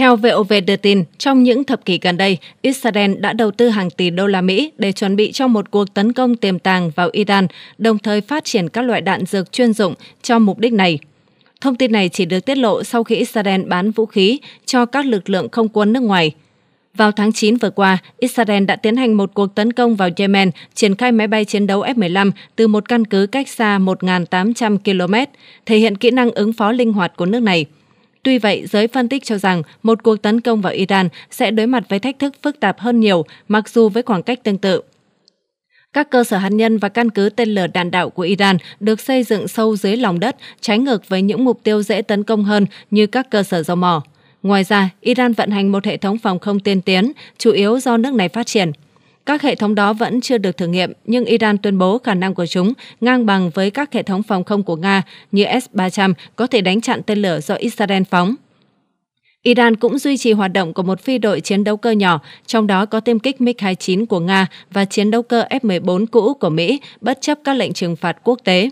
Theo VOV đưa tin, trong những thập kỷ gần đây, Israel đã đầu tư hàng tỷ đô la Mỹ để chuẩn bị cho một cuộc tấn công tiềm tàng vào Iran, đồng thời phát triển các loại đạn dược chuyên dụng cho mục đích này. Thông tin này chỉ được tiết lộ sau khi Israel bán vũ khí cho các lực lượng không quân nước ngoài. Vào tháng 9 vừa qua, Israel đã tiến hành một cuộc tấn công vào Yemen, triển khai máy bay chiến đấu F-15 từ một căn cứ cách xa 1.800 km, thể hiện kỹ năng ứng phó linh hoạt của nước này – Tuy vậy, giới phân tích cho rằng một cuộc tấn công vào Iran sẽ đối mặt với thách thức phức tạp hơn nhiều, mặc dù với khoảng cách tương tự. Các cơ sở hạt nhân và căn cứ tên lửa đạn đạo của Iran được xây dựng sâu dưới lòng đất, trái ngược với những mục tiêu dễ tấn công hơn như các cơ sở dầu mỏ. Ngoài ra, Iran vận hành một hệ thống phòng không tiên tiến, chủ yếu do nước này phát triển. Các hệ thống đó vẫn chưa được thử nghiệm, nhưng Iran tuyên bố khả năng của chúng ngang bằng với các hệ thống phòng không của Nga như S-300 có thể đánh chặn tên lửa do Israel phóng. Iran cũng duy trì hoạt động của một phi đội chiến đấu cơ nhỏ, trong đó có tiêm kích MiG-29 của Nga và chiến đấu cơ F-14 cũ của Mỹ, bất chấp các lệnh trừng phạt quốc tế.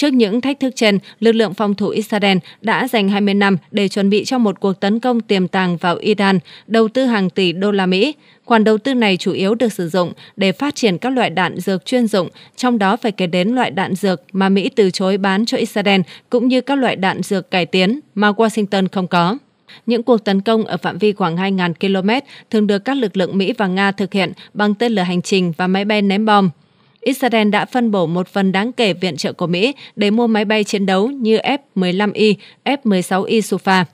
Trước những thách thức trên, lực lượng phòng thủ Israel đã dành 20 năm để chuẩn bị cho một cuộc tấn công tiềm tàng vào Iran, đầu tư hàng tỷ đô la Mỹ. Khoản đầu tư này chủ yếu được sử dụng để phát triển các loại đạn dược chuyên dụng, trong đó phải kể đến loại đạn dược mà Mỹ từ chối bán cho Israel cũng như các loại đạn dược cải tiến mà Washington không có. Những cuộc tấn công ở phạm vi khoảng 2.000 km thường được các lực lượng Mỹ và Nga thực hiện bằng tên lửa hành trình và máy bay ném bom. Israel đã phân bổ một phần đáng kể viện trợ của Mỹ để mua máy bay chiến đấu như F-15I, F-16I Sufa.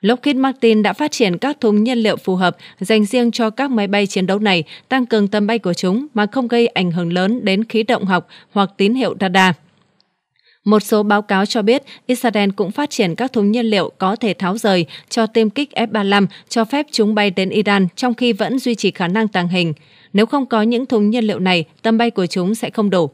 Lockheed Martin đã phát triển các thùng nhiên liệu phù hợp dành riêng cho các máy bay chiến đấu này, tăng cường tầm bay của chúng mà không gây ảnh hưởng lớn đến khí động học hoặc tín hiệu radar. Một số báo cáo cho biết Israel cũng phát triển các thùng nhiên liệu có thể tháo rời cho tiêm kích F-35 cho phép chúng bay đến Iran trong khi vẫn duy trì khả năng tàng hình. Nếu không có những thùng nhiên liệu này, tầm bay của chúng sẽ không đủ.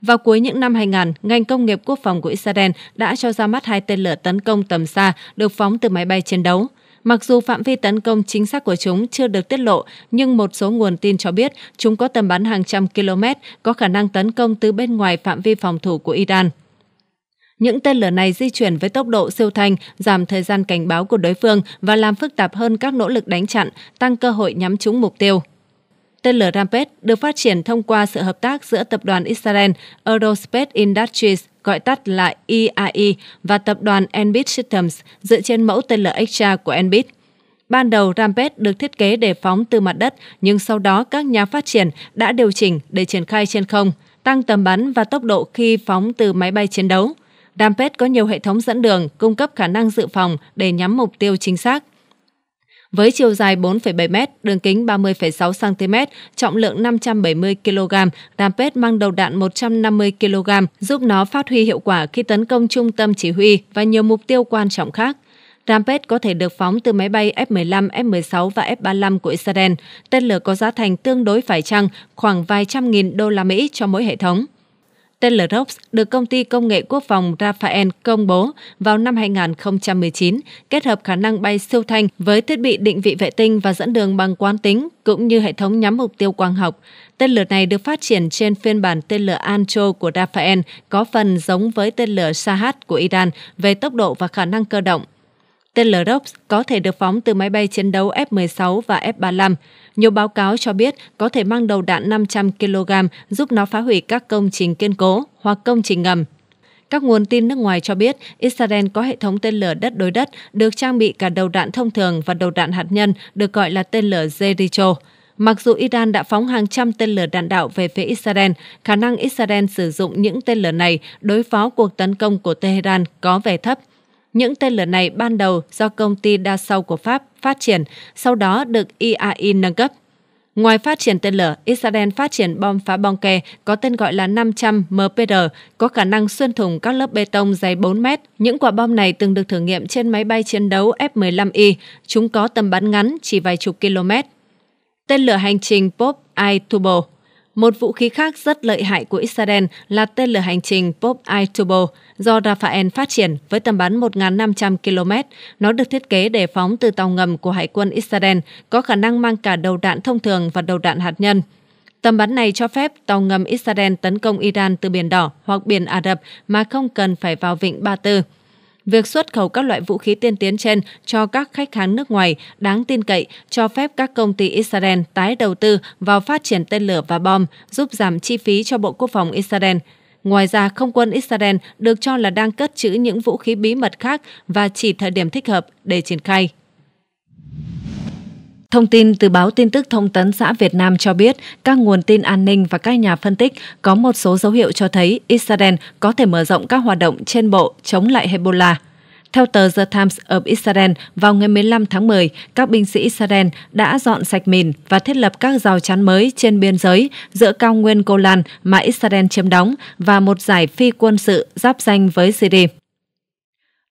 Vào cuối những năm 2000, ngành công nghiệp quốc phòng của Israel đã cho ra mắt hai tên lửa tấn công tầm xa được phóng từ máy bay chiến đấu. Mặc dù phạm vi tấn công chính xác của chúng chưa được tiết lộ, nhưng một số nguồn tin cho biết chúng có tầm bắn hàng trăm km, có khả năng tấn công từ bên ngoài phạm vi phòng thủ của Iran. Những tên lửa này di chuyển với tốc độ siêu thanh, giảm thời gian cảnh báo của đối phương và làm phức tạp hơn các nỗ lực đánh chặn, tăng cơ hội nhắm trúng mục tiêu tên lửa Rampage được phát triển thông qua sự hợp tác giữa tập đoàn Israel Aerospace Industries gọi tắt là EAE e, và tập đoàn Enbit Systems dựa trên mẫu tên lửa Extra của Enbit. Ban đầu Rampage được thiết kế để phóng từ mặt đất, nhưng sau đó các nhà phát triển đã điều chỉnh để triển khai trên không, tăng tầm bắn và tốc độ khi phóng từ máy bay chiến đấu. Rampage có nhiều hệ thống dẫn đường cung cấp khả năng dự phòng để nhắm mục tiêu chính xác với chiều dài 4,7 m, đường kính 30,6 cm, trọng lượng 570 kg. Rampage mang đầu đạn 150 kg, giúp nó phát huy hiệu quả khi tấn công trung tâm chỉ huy và nhiều mục tiêu quan trọng khác. Rampage có thể được phóng từ máy bay F-15, F-16 và F-35 của Israel. Tên lửa có giá thành tương đối phải chăng, khoảng vài trăm nghìn đô la Mỹ cho mỗi hệ thống. Tên Lerrox được công ty công nghệ quốc phòng Rafael công bố vào năm 2019, kết hợp khả năng bay siêu thanh với thiết bị định vị vệ tinh và dẫn đường bằng quán tính cũng như hệ thống nhắm mục tiêu quang học. Tên lửa này được phát triển trên phiên bản tên lửa Ancho của Rafael có phần giống với tên lửa Shahat của Iran về tốc độ và khả năng cơ động. Tên lửa LROX có thể được phóng từ máy bay chiến đấu F-16 và F-35. Nhiều báo cáo cho biết có thể mang đầu đạn 500 kg giúp nó phá hủy các công trình kiên cố hoặc công trình ngầm. Các nguồn tin nước ngoài cho biết Israel có hệ thống tên lửa đất đối đất được trang bị cả đầu đạn thông thường và đầu đạn hạt nhân được gọi là tên lửa Jericho. Mặc dù Iran đã phóng hàng trăm tên lửa đạn đạo về phía Israel, khả năng Israel sử dụng những tên lửa này đối phó cuộc tấn công của Tehran có vẻ thấp. Những tên lửa này ban đầu do công ty đa sâu của Pháp phát triển, sau đó được IAI nâng cấp. Ngoài phát triển tên lửa, Israel phát triển bom phá bom kè có tên gọi là 500 MPR, có khả năng xuyên thủng các lớp bê tông dày 4 mét. Những quả bom này từng được thử nghiệm trên máy bay chiến đấu F-15I. Chúng có tầm bắn ngắn chỉ vài chục km. Tên lửa hành trình Pop I-Turbo một vũ khí khác rất lợi hại của Israel là tên lửa hành trình Pop I Turbo do Rafael phát triển với tầm bắn 1.500 km. Nó được thiết kế để phóng từ tàu ngầm của Hải quân Israel, có khả năng mang cả đầu đạn thông thường và đầu đạn hạt nhân. Tầm bắn này cho phép tàu ngầm Israel tấn công Iran từ Biển Đỏ hoặc Biển Ả Rập mà không cần phải vào vịnh Ba Tư. Việc xuất khẩu các loại vũ khí tiên tiến trên cho các khách hàng nước ngoài đáng tin cậy cho phép các công ty Israel tái đầu tư vào phát triển tên lửa và bom, giúp giảm chi phí cho Bộ Quốc phòng Israel. Ngoài ra, không quân Israel được cho là đang cất trữ những vũ khí bí mật khác và chỉ thời điểm thích hợp để triển khai. Thông tin từ báo tin tức Thông tấn xã Việt Nam cho biết, các nguồn tin an ninh và các nhà phân tích có một số dấu hiệu cho thấy Israel có thể mở rộng các hoạt động trên bộ chống lại Hezbollah. Theo tờ The Times of Israel, vào ngày 15 tháng 10, các binh sĩ Israel đã dọn sạch mìn và thiết lập các rào chắn mới trên biên giới giữa cao nguyên Golan mà Israel chiếm đóng và một giải phi quân sự giáp danh với Syria.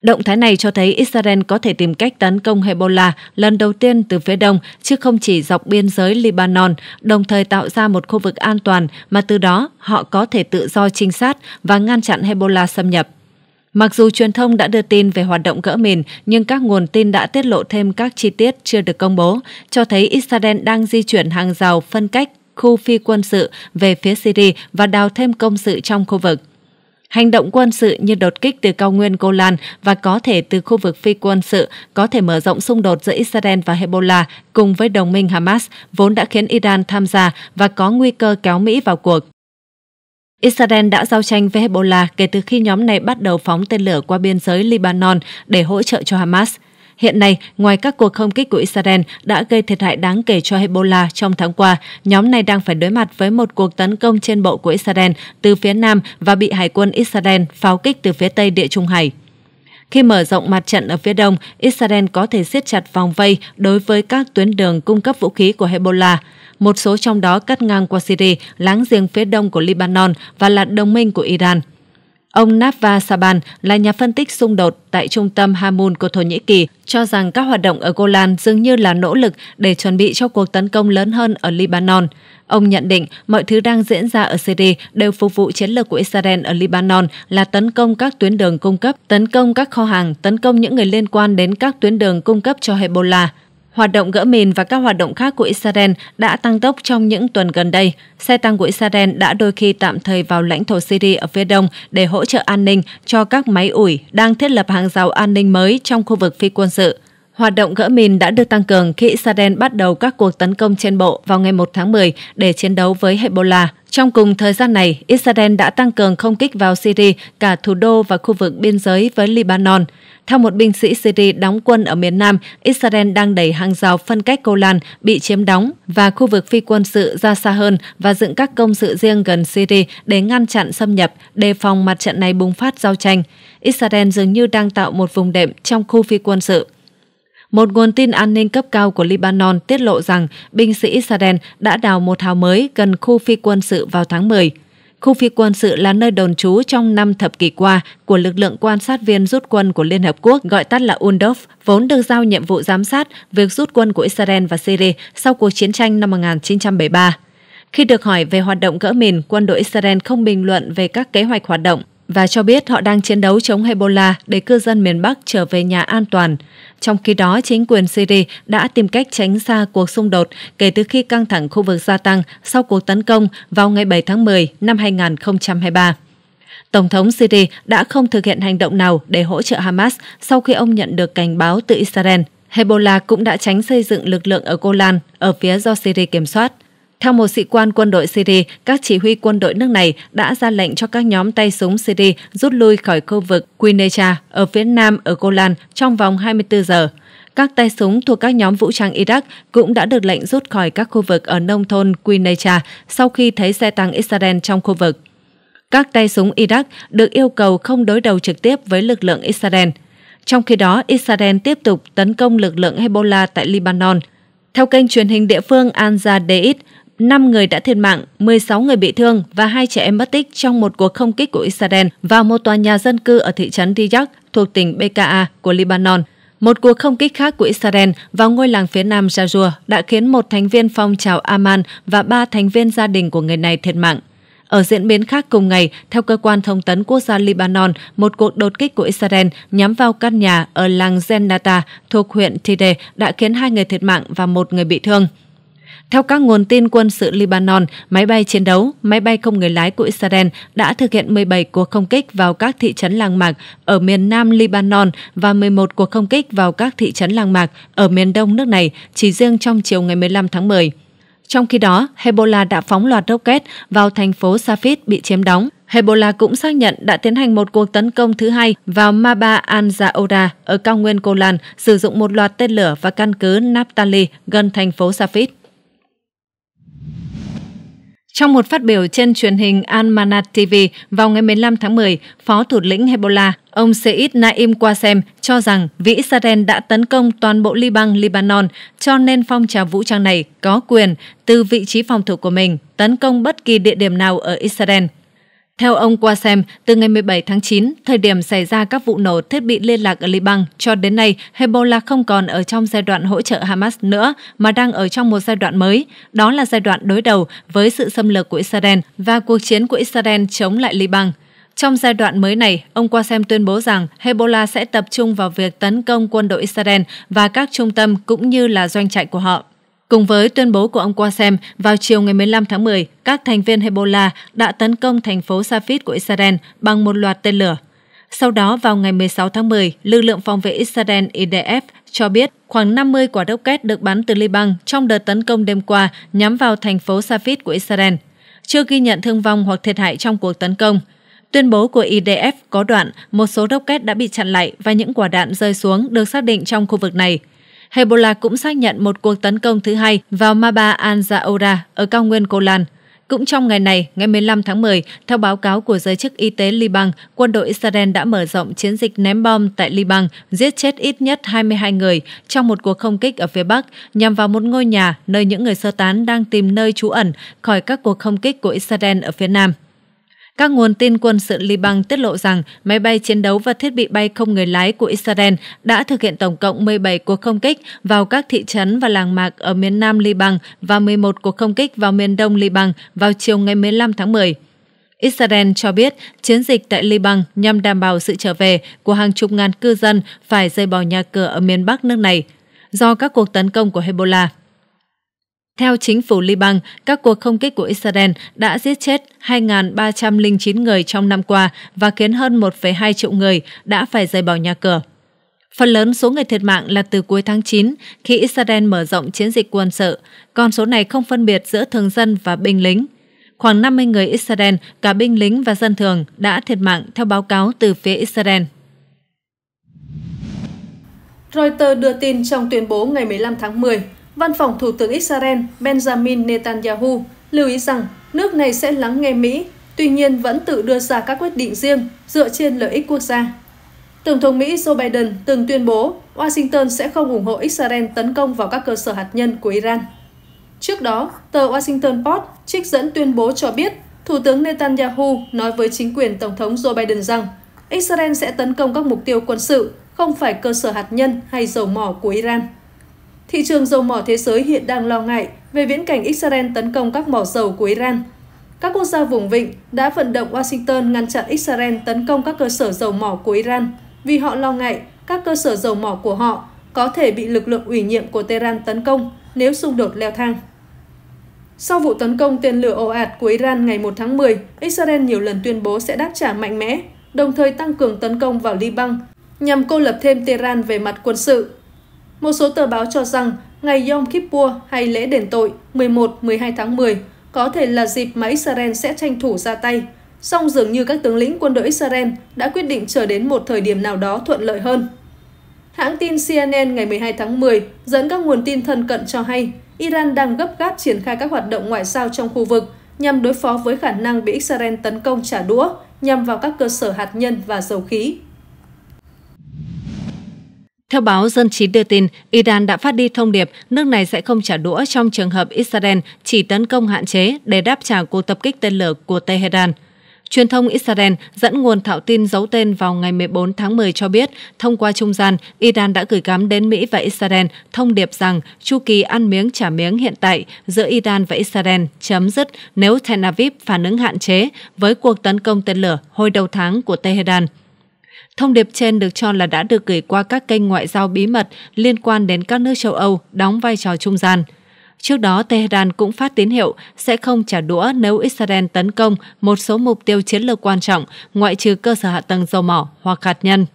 Động thái này cho thấy Israel có thể tìm cách tấn công Hezbollah lần đầu tiên từ phía đông, chứ không chỉ dọc biên giới Lebanon, đồng thời tạo ra một khu vực an toàn mà từ đó họ có thể tự do trinh sát và ngăn chặn Hezbollah xâm nhập. Mặc dù truyền thông đã đưa tin về hoạt động gỡ mìn, nhưng các nguồn tin đã tiết lộ thêm các chi tiết chưa được công bố, cho thấy Israel đang di chuyển hàng rào phân cách khu phi quân sự về phía Syria và đào thêm công sự trong khu vực. Hành động quân sự như đột kích từ cao nguyên Golan và có thể từ khu vực phi quân sự có thể mở rộng xung đột giữa Israel và Hezbollah cùng với đồng minh Hamas vốn đã khiến Iran tham gia và có nguy cơ kéo Mỹ vào cuộc. Israel đã giao tranh với Hezbollah kể từ khi nhóm này bắt đầu phóng tên lửa qua biên giới Lebanon để hỗ trợ cho Hamas – Hiện nay, ngoài các cuộc không kích của Israel đã gây thiệt hại đáng kể cho Hezbollah trong tháng qua, nhóm này đang phải đối mặt với một cuộc tấn công trên bộ của Israel từ phía nam và bị Hải quân Israel pháo kích từ phía tây Địa Trung Hải. Khi mở rộng mặt trận ở phía đông, Israel có thể siết chặt vòng vây đối với các tuyến đường cung cấp vũ khí của Hezbollah. Một số trong đó cắt ngang qua Syria, láng giềng phía đông của Lebanon và là đồng minh của Iran. Ông Navva Saban là nhà phân tích xung đột tại trung tâm Hamun của Thổ Nhĩ Kỳ cho rằng các hoạt động ở Golan dường như là nỗ lực để chuẩn bị cho cuộc tấn công lớn hơn ở Libanon. Ông nhận định mọi thứ đang diễn ra ở Syria đều phục vụ chiến lược của Israel ở Libanon là tấn công các tuyến đường cung cấp, tấn công các kho hàng, tấn công những người liên quan đến các tuyến đường cung cấp cho Hezbollah. Hoạt động gỡ mìn và các hoạt động khác của Israel đã tăng tốc trong những tuần gần đây. Xe tăng của Israel đã đôi khi tạm thời vào lãnh thổ Syria ở phía đông để hỗ trợ an ninh cho các máy ủi đang thiết lập hàng rào an ninh mới trong khu vực phi quân sự. Hoạt động gỡ mìn đã được tăng cường khi Israel bắt đầu các cuộc tấn công trên bộ vào ngày 1 tháng 10 để chiến đấu với Hezbollah. Trong cùng thời gian này, Israel đã tăng cường không kích vào Syria, cả thủ đô và khu vực biên giới với Lebanon. Theo một binh sĩ Syria đóng quân ở miền Nam, Israel đang đẩy hàng rào phân cách Golan bị chiếm đóng và khu vực phi quân sự ra xa hơn và dựng các công sự riêng gần Syria để ngăn chặn xâm nhập, đề phòng mặt trận này bùng phát giao tranh. Israel dường như đang tạo một vùng đệm trong khu phi quân sự. Một nguồn tin an ninh cấp cao của Lebanon tiết lộ rằng binh sĩ Israel đã đào một hào mới gần khu phi quân sự vào tháng 10. Khu phi quân sự là nơi đồn trú trong năm thập kỷ qua của lực lượng quan sát viên rút quân của Liên Hợp Quốc gọi tắt là UNDOF, vốn được giao nhiệm vụ giám sát việc rút quân của Israel và Syria sau cuộc chiến tranh năm 1973. Khi được hỏi về hoạt động gỡ mìn, quân đội Israel không bình luận về các kế hoạch hoạt động và cho biết họ đang chiến đấu chống Hezbollah để cư dân miền Bắc trở về nhà an toàn. Trong khi đó, chính quyền Syria đã tìm cách tránh xa cuộc xung đột kể từ khi căng thẳng khu vực gia tăng sau cuộc tấn công vào ngày 7 tháng 10 năm 2023. Tổng thống Syria đã không thực hiện hành động nào để hỗ trợ Hamas sau khi ông nhận được cảnh báo từ Israel. Hezbollah cũng đã tránh xây dựng lực lượng ở Golan, ở phía do Syria kiểm soát. Theo một sĩ quan quân đội Syria, các chỉ huy quân đội nước này đã ra lệnh cho các nhóm tay súng Syria rút lui khỏi khu vực Quinecha ở phía nam ở Golan trong vòng 24 giờ. Các tay súng thuộc các nhóm vũ trang Iraq cũng đã được lệnh rút khỏi các khu vực ở nông thôn Quinecha sau khi thấy xe tăng Israel trong khu vực. Các tay súng Iraq được yêu cầu không đối đầu trực tiếp với lực lượng Israel. Trong khi đó, Israel tiếp tục tấn công lực lượng Hezbollah tại Lebanon. Theo kênh truyền hình địa phương Al Jazeera, 5 người đã thiệt mạng, 16 người bị thương và hai trẻ em mất tích trong một cuộc không kích của Israel vào một tòa nhà dân cư ở thị trấn Riyadh thuộc tỉnh BKA của Lebanon. Một cuộc không kích khác của Israel vào ngôi làng phía nam Jajur đã khiến một thành viên phong trào Aman và ba thành viên gia đình của người này thiệt mạng. Ở diễn biến khác cùng ngày, theo cơ quan thông tấn quốc gia Lebanon, một cuộc đột kích của Israel nhắm vào căn nhà ở làng Zenata thuộc huyện Tide đã khiến hai người thiệt mạng và một người bị thương. Theo các nguồn tin quân sự Libanon, máy bay chiến đấu, máy bay không người lái của Israel đã thực hiện 17 cuộc không kích vào các thị trấn làng mạc ở miền nam Libanon và 11 cuộc không kích vào các thị trấn làng mạc ở miền đông nước này chỉ riêng trong chiều ngày 15 tháng 10. Trong khi đó, Hezbollah đã phóng loạt rocket vào thành phố Safid bị chiếm đóng. Hezbollah cũng xác nhận đã tiến hành một cuộc tấn công thứ hai vào Maba al-Zaora ở cao nguyên Golan, sử dụng một loạt tên lửa và căn cứ Naphtali gần thành phố Safid. Trong một phát biểu trên truyền hình Al-Manat TV vào ngày 15 tháng 10, Phó Thủ lĩnh Hezbollah, ông Seyid Naim Qasem cho rằng vì Israel đã tấn công toàn bộ Liban, Lebanon, cho nên phong trào vũ trang này có quyền từ vị trí phòng thủ của mình tấn công bất kỳ địa điểm nào ở Israel. Theo ông qua xem, từ ngày 17 tháng 9, thời điểm xảy ra các vụ nổ thiết bị liên lạc ở Liban, cho đến nay, Hezbollah không còn ở trong giai đoạn hỗ trợ Hamas nữa, mà đang ở trong một giai đoạn mới. Đó là giai đoạn đối đầu với sự xâm lược của Israel và cuộc chiến của Israel chống lại Liban. Trong giai đoạn mới này, ông Qasem tuyên bố rằng Hezbollah sẽ tập trung vào việc tấn công quân đội Israel và các trung tâm cũng như là doanh trại của họ. Cùng với tuyên bố của ông Qasem, vào chiều ngày 15 tháng 10, các thành viên Hezbollah đã tấn công thành phố Safed của Israel bằng một loạt tên lửa. Sau đó, vào ngày 16 tháng 10, lực lượng phòng vệ Israel IDF cho biết khoảng 50 quả kết được bắn từ Liban trong đợt tấn công đêm qua nhắm vào thành phố Safed của Israel. Chưa ghi nhận thương vong hoặc thiệt hại trong cuộc tấn công. Tuyên bố của IDF có đoạn một số kết đã bị chặn lại và những quả đạn rơi xuống được xác định trong khu vực này – Hezbollah cũng xác nhận một cuộc tấn công thứ hai vào Maba al-Zaora ở cao nguyên Golan. Cũng trong ngày này, ngày 15 tháng 10, theo báo cáo của giới chức y tế Liban, quân đội Israel đã mở rộng chiến dịch ném bom tại Liban, giết chết ít nhất 22 người trong một cuộc không kích ở phía Bắc nhằm vào một ngôi nhà nơi những người sơ tán đang tìm nơi trú ẩn khỏi các cuộc không kích của Israel ở phía Nam. Các nguồn tin quân sự Liban tiết lộ rằng máy bay chiến đấu và thiết bị bay không người lái của Israel đã thực hiện tổng cộng 17 cuộc không kích vào các thị trấn và làng mạc ở miền nam Liban và 11 cuộc không kích vào miền đông Liban vào chiều ngày 15 tháng 10. Israel cho biết chiến dịch tại Liban nhằm đảm bảo sự trở về của hàng chục ngàn cư dân phải rời bỏ nhà cửa ở miền Bắc nước này do các cuộc tấn công của Hezbollah. Theo chính phủ Liban, các cuộc không kích của Israel đã giết chết 2.309 người trong năm qua và khiến hơn 1,2 triệu người đã phải rời bỏ nhà cửa. Phần lớn số người thiệt mạng là từ cuối tháng 9 khi Israel mở rộng chiến dịch quân sự. Con số này không phân biệt giữa thường dân và binh lính. Khoảng 50 người Israel, cả binh lính và dân thường, đã thiệt mạng theo báo cáo từ phía Israel. Reuters đưa tin trong tuyên bố ngày 15 tháng 10 Văn phòng Thủ tướng Israel Benjamin Netanyahu lưu ý rằng nước này sẽ lắng nghe Mỹ, tuy nhiên vẫn tự đưa ra các quyết định riêng dựa trên lợi ích quốc gia. Tổng thống Mỹ Joe Biden từng tuyên bố Washington sẽ không ủng hộ Israel tấn công vào các cơ sở hạt nhân của Iran. Trước đó, tờ Washington Post trích dẫn tuyên bố cho biết Thủ tướng Netanyahu nói với chính quyền Tổng thống Joe Biden rằng Israel sẽ tấn công các mục tiêu quân sự, không phải cơ sở hạt nhân hay dầu mỏ của Iran thị trường dầu mỏ thế giới hiện đang lo ngại về viễn cảnh Israel tấn công các mỏ dầu của Iran. Các quốc gia vùng vịnh đã vận động Washington ngăn chặn Israel tấn công các cơ sở dầu mỏ của Iran vì họ lo ngại các cơ sở dầu mỏ của họ có thể bị lực lượng ủy nhiệm của Tehran tấn công nếu xung đột leo thang. Sau vụ tấn công tên lửa ồ ạt của Iran ngày 1 tháng 10, Israel nhiều lần tuyên bố sẽ đáp trả mạnh mẽ, đồng thời tăng cường tấn công vào Liban nhằm cô lập thêm Tehran về mặt quân sự một số tờ báo cho rằng ngày Yom Kippur hay lễ đền tội 11-12 tháng 10 có thể là dịp mà Israel sẽ tranh thủ ra tay. Song dường như các tướng lĩnh quân đội Israel đã quyết định chờ đến một thời điểm nào đó thuận lợi hơn. Hãng tin CNN ngày 12 tháng 10 dẫn các nguồn tin thân cận cho hay Iran đang gấp gáp triển khai các hoạt động ngoại giao trong khu vực nhằm đối phó với khả năng bị Israel tấn công trả đũa nhằm vào các cơ sở hạt nhân và dầu khí. Theo báo Dân Chí đưa tin, Iran đã phát đi thông điệp nước này sẽ không trả đũa trong trường hợp Israel chỉ tấn công hạn chế để đáp trả cuộc tập kích tên lửa của Tehran. Truyền thông Israel dẫn nguồn thạo tin giấu tên vào ngày 14 tháng 10 cho biết, thông qua trung gian, Iran đã gửi gắm đến Mỹ và Israel thông điệp rằng chu kỳ ăn miếng trả miếng hiện tại giữa Iran và Israel chấm dứt nếu Tel Aviv phản ứng hạn chế với cuộc tấn công tên lửa hồi đầu tháng của Tehran. Thông điệp trên được cho là đã được gửi qua các kênh ngoại giao bí mật liên quan đến các nước châu Âu đóng vai trò trung gian. Trước đó, Tehran cũng phát tín hiệu sẽ không trả đũa nếu Israel tấn công một số mục tiêu chiến lược quan trọng, ngoại trừ cơ sở hạ tầng dầu mỏ hoặc hạt nhân.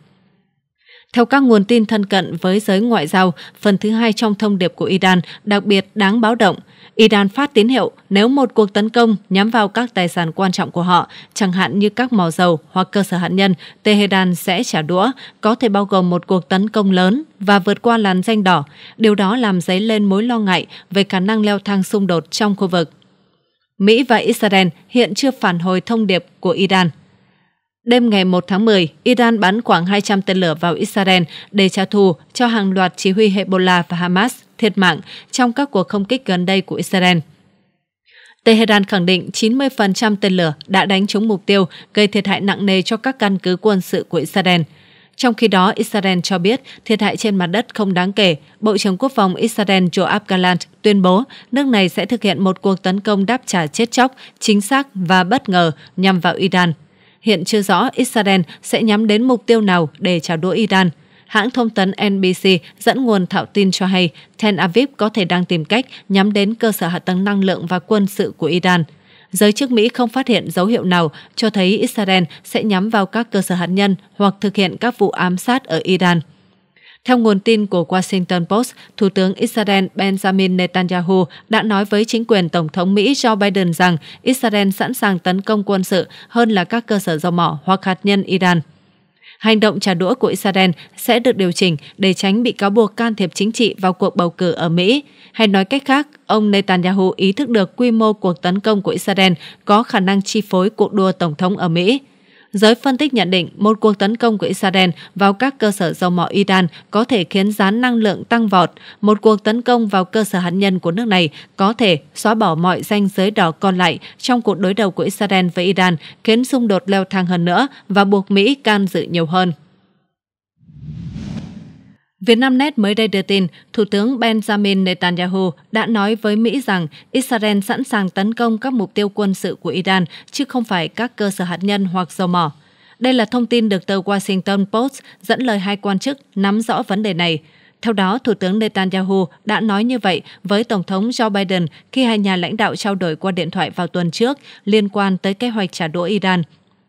Theo các nguồn tin thân cận với giới ngoại giao, phần thứ hai trong thông điệp của Iran đặc biệt đáng báo động. Iran phát tín hiệu nếu một cuộc tấn công nhắm vào các tài sản quan trọng của họ, chẳng hạn như các mỏ dầu hoặc cơ sở hạt nhân, Tehran sẽ trả đũa, có thể bao gồm một cuộc tấn công lớn và vượt qua làn danh đỏ. Điều đó làm dấy lên mối lo ngại về khả năng leo thang xung đột trong khu vực. Mỹ và Israel hiện chưa phản hồi thông điệp của Iran. Đêm ngày 1 tháng 10, Iran bắn khoảng 200 tên lửa vào Israel để trả thù cho hàng loạt chỉ huy Hezbollah và Hamas thiệt mạng trong các cuộc không kích gần đây của Israel. Tehran khẳng định 90% tên lửa đã đánh trúng mục tiêu, gây thiệt hại nặng nề cho các căn cứ quân sự của Israel. Trong khi đó, Israel cho biết thiệt hại trên mặt đất không đáng kể. Bộ trưởng Quốc phòng Israel Joab Gallant tuyên bố nước này sẽ thực hiện một cuộc tấn công đáp trả chết chóc, chính xác và bất ngờ nhằm vào Iran hiện chưa rõ Israel sẽ nhắm đến mục tiêu nào để trả đũa Iran. Hãng thông tấn NBC dẫn nguồn thạo tin cho hay Tel Aviv có thể đang tìm cách nhắm đến cơ sở hạ tầng năng lượng và quân sự của Iran. Giới chức Mỹ không phát hiện dấu hiệu nào cho thấy Israel sẽ nhắm vào các cơ sở hạt nhân hoặc thực hiện các vụ ám sát ở Iran. Theo nguồn tin của Washington Post, Thủ tướng Israel Benjamin Netanyahu đã nói với chính quyền Tổng thống Mỹ Joe Biden rằng Israel sẵn sàng tấn công quân sự hơn là các cơ sở dầu mỏ hoặc hạt nhân Iran. Hành động trả đũa của Israel sẽ được điều chỉnh để tránh bị cáo buộc can thiệp chính trị vào cuộc bầu cử ở Mỹ. Hay nói cách khác, ông Netanyahu ý thức được quy mô cuộc tấn công của Israel có khả năng chi phối cuộc đua tổng thống ở Mỹ. Giới phân tích nhận định một cuộc tấn công của Israel vào các cơ sở dầu mỏ Iran có thể khiến giá năng lượng tăng vọt. Một cuộc tấn công vào cơ sở hạt nhân của nước này có thể xóa bỏ mọi ranh giới đỏ còn lại trong cuộc đối đầu của Israel với Iran, khiến xung đột leo thang hơn nữa và buộc Mỹ can dự nhiều hơn. Vietnamnet mới đây đưa tin, Thủ tướng Benjamin Netanyahu đã nói với Mỹ rằng Israel sẵn sàng tấn công các mục tiêu quân sự của Iran, chứ không phải các cơ sở hạt nhân hoặc dầu mỏ. Đây là thông tin được tờ Washington Post dẫn lời hai quan chức nắm rõ vấn đề này. Theo đó, Thủ tướng Netanyahu đã nói như vậy với Tổng thống Joe Biden khi hai nhà lãnh đạo trao đổi qua điện thoại vào tuần trước liên quan tới kế hoạch trả đũa Iran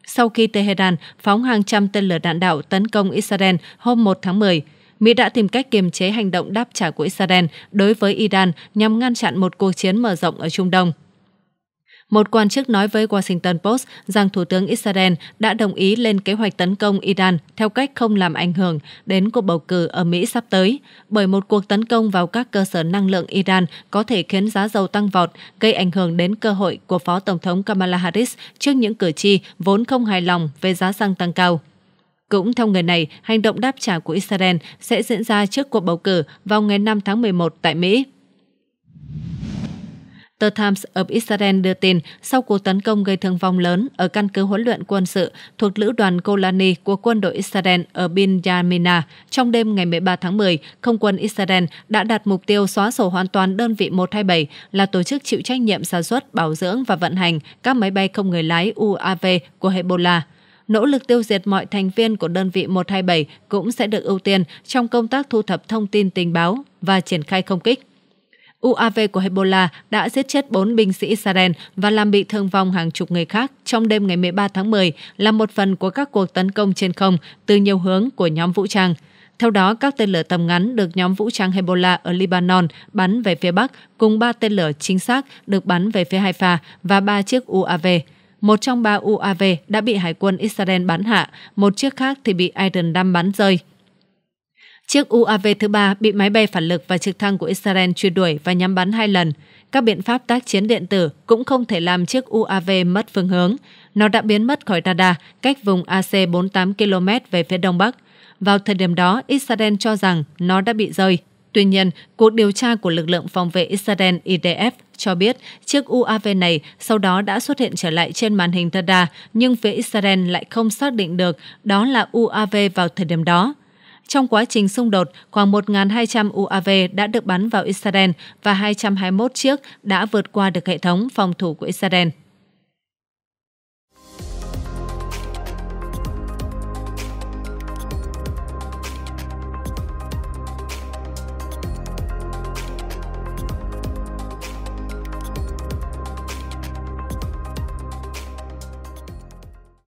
sau khi Tehran phóng hàng trăm tên lửa đạn đạo tấn công Israel hôm 1 tháng 10. Mỹ đã tìm cách kiềm chế hành động đáp trả của Israel đối với Iran nhằm ngăn chặn một cuộc chiến mở rộng ở Trung Đông. Một quan chức nói với Washington Post rằng Thủ tướng Israel đã đồng ý lên kế hoạch tấn công Iran theo cách không làm ảnh hưởng đến cuộc bầu cử ở Mỹ sắp tới, bởi một cuộc tấn công vào các cơ sở năng lượng Iran có thể khiến giá dầu tăng vọt, gây ảnh hưởng đến cơ hội của Phó Tổng thống Kamala Harris trước những cử tri vốn không hài lòng về giá xăng tăng cao. Cũng theo người này, hành động đáp trả của Israel sẽ diễn ra trước cuộc bầu cử vào ngày 5 tháng 11 tại Mỹ. The Times of Israel đưa tin sau cuộc tấn công gây thương vong lớn ở căn cứ huấn luyện quân sự thuộc lữ đoàn Golani của quân đội Israel ở Bin Yamina trong đêm ngày 13 tháng 10, không quân Israel đã đặt mục tiêu xóa sổ hoàn toàn đơn vị 127 là tổ chức chịu trách nhiệm sản xuất, bảo dưỡng và vận hành các máy bay không người lái UAV của Hezbollah nỗ lực tiêu diệt mọi thành viên của đơn vị 127 cũng sẽ được ưu tiên trong công tác thu thập thông tin tình báo và triển khai không kích. UAV của Hezbollah đã giết chết 4 binh sĩ Israel và làm bị thương vong hàng chục người khác trong đêm ngày 13 tháng 10 là một phần của các cuộc tấn công trên không từ nhiều hướng của nhóm vũ trang. Theo đó, các tên lửa tầm ngắn được nhóm vũ trang Hezbollah ở Lebanon bắn về phía Bắc cùng 3 tên lửa chính xác được bắn về phía Haifa và 3 chiếc UAV. Một trong ba UAV đã bị Hải quân Israel bắn hạ, một chiếc khác thì bị Iron Dam bắn rơi. Chiếc UAV thứ ba bị máy bay phản lực và trực thăng của Israel truy đuổi và nhắm bắn hai lần. Các biện pháp tác chiến điện tử cũng không thể làm chiếc UAV mất phương hướng. Nó đã biến mất khỏi radar cách vùng AC 48 km về phía đông bắc. Vào thời điểm đó, Israel cho rằng nó đã bị rơi. Tuy nhiên, cuộc điều tra của lực lượng phòng vệ Israel IDF cho biết chiếc UAV này sau đó đã xuất hiện trở lại trên màn hình radar, nhưng phía Israel lại không xác định được đó là UAV vào thời điểm đó. Trong quá trình xung đột, khoảng 1.200 UAV đã được bắn vào Israel và 221 chiếc đã vượt qua được hệ thống phòng thủ của Israel.